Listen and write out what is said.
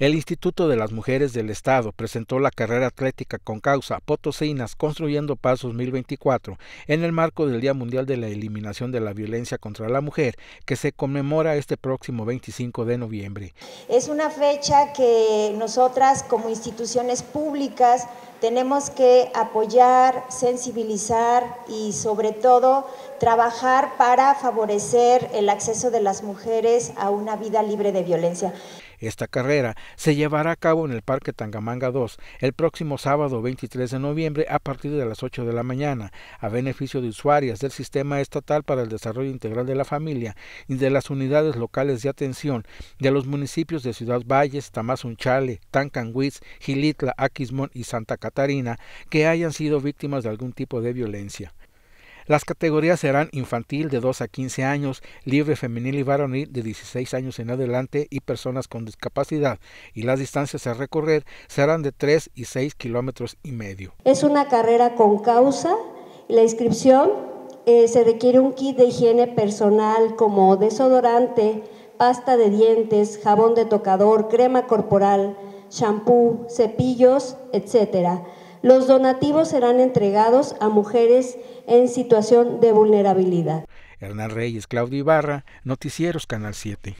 El Instituto de las Mujeres del Estado presentó la carrera atlética con causa Potosinas Construyendo Pasos 2024 en el marco del Día Mundial de la Eliminación de la Violencia contra la Mujer, que se conmemora este próximo 25 de noviembre. Es una fecha que nosotras como instituciones públicas tenemos que apoyar, sensibilizar y sobre todo trabajar para favorecer el acceso de las mujeres a una vida libre de violencia. Esta carrera se llevará a cabo en el Parque Tangamanga 2 el próximo sábado 23 de noviembre a partir de las 8 de la mañana, a beneficio de usuarias del Sistema Estatal para el Desarrollo Integral de la Familia y de las unidades locales de atención de los municipios de Ciudad Valles, Tamazunchale, Tancanguiz, Gilitla, Aquismón y Santa Catarina que hayan sido víctimas de algún tipo de violencia. Las categorías serán infantil de 2 a 15 años, libre femenil y varonil de 16 años en adelante y personas con discapacidad. Y las distancias a recorrer serán de 3 y 6 kilómetros y medio. Es una carrera con causa. La inscripción eh, se requiere un kit de higiene personal como desodorante, pasta de dientes, jabón de tocador, crema corporal, shampoo, cepillos, etcétera. Los donativos serán entregados a mujeres en situación de vulnerabilidad. Hernán Reyes, Claudio Ibarra, Noticieros Canal 7.